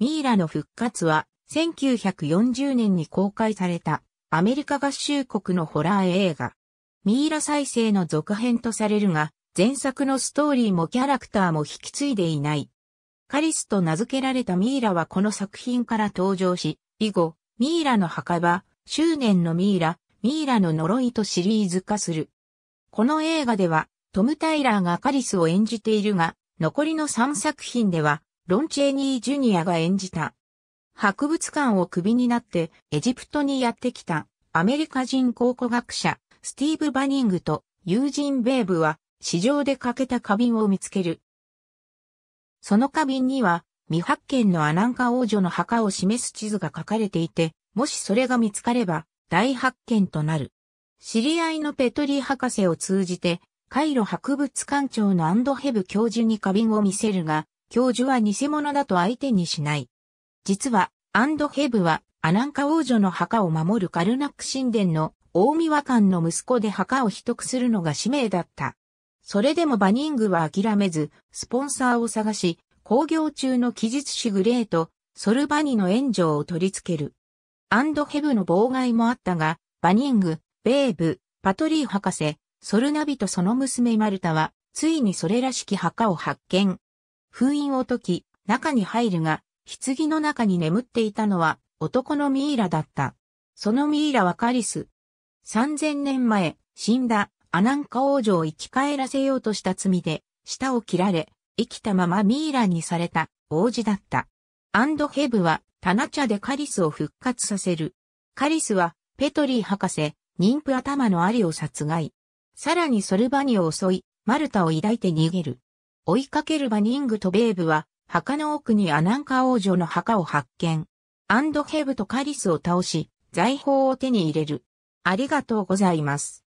ミイラの復活は1940年に公開されたアメリカ合衆国のホラー映画。ミイラ再生の続編とされるが、前作のストーリーもキャラクターも引き継いでいない。カリスと名付けられたミイラはこの作品から登場し、以後、ミイラの墓場、執念のミイラ、ミイラの呪いとシリーズ化する。この映画では、トム・タイラーがカリスを演じているが、残りの3作品では、ロンチェーニー・ジュニアが演じた。博物館をクビになってエジプトにやってきたアメリカ人考古学者スティーブ・バニングと友人ベーブは市場で欠けた花瓶を見つける。その花瓶には未発見のアナンカ王女の墓を示す地図が書かれていて、もしそれが見つかれば大発見となる。知り合いのペトリー博士を通じてカイロ博物館長のアンドヘブ教授に花瓶を見せるが、教授は偽物だと相手にしない。実は、アンドヘブは、アナンカ王女の墓を守るカルナック神殿の大見和の息子で墓を秘匿するのが使命だった。それでもバニングは諦めず、スポンサーを探し、工業中の記述師グレーとソルバニの援助を取り付ける。アンドヘブの妨害もあったが、バニング、ベーブ、パトリー博士、ソルナビとその娘マルタは、ついにそれらしき墓を発見。封印を解き、中に入るが、棺の中に眠っていたのは男のミイラだった。そのミイラはカリス。3000年前、死んだアナンカ王女を生き返らせようとした罪で、舌を切られ、生きたままミイラにされた王子だった。アンドヘブはタナチャでカリスを復活させる。カリスはペトリー博士、妊婦頭のアリを殺害。さらにソルバニを襲い、マルタを抱いて逃げる。追いかけるバニングとベーブは、墓の奥にアナンカ王女の墓を発見。アンドヘブとカリスを倒し、財宝を手に入れる。ありがとうございます。